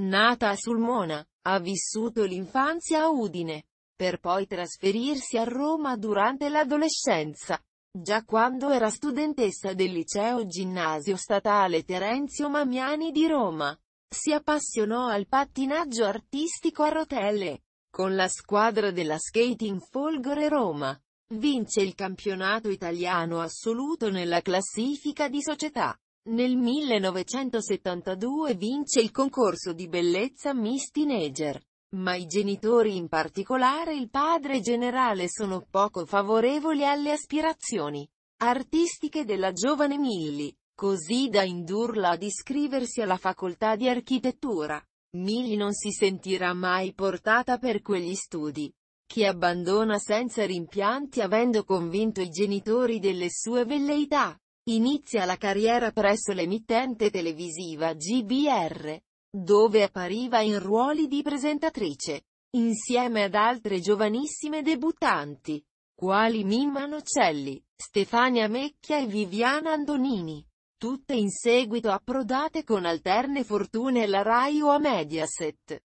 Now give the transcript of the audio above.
Nata a Sulmona, ha vissuto l'infanzia a Udine, per poi trasferirsi a Roma durante l'adolescenza. Già quando era studentessa del liceo ginnasio statale Terenzio Mamiani di Roma, si appassionò al pattinaggio artistico a rotelle. Con la squadra della Skating Folgore Roma, vince il campionato italiano assoluto nella classifica di società. Nel 1972 vince il concorso di bellezza Miss Teenager. Ma i genitori in particolare il padre generale sono poco favorevoli alle aspirazioni artistiche della giovane Millie, così da indurla ad iscriversi alla facoltà di architettura. Millie non si sentirà mai portata per quegli studi, che abbandona senza rimpianti avendo convinto i genitori delle sue velleità. Inizia la carriera presso l'emittente televisiva GBR, dove appariva in ruoli di presentatrice, insieme ad altre giovanissime debuttanti, quali Mimma Nocelli, Stefania Mecchia e Viviana Antonini, tutte in seguito approdate con alterne fortune alla Rai o a Mediaset.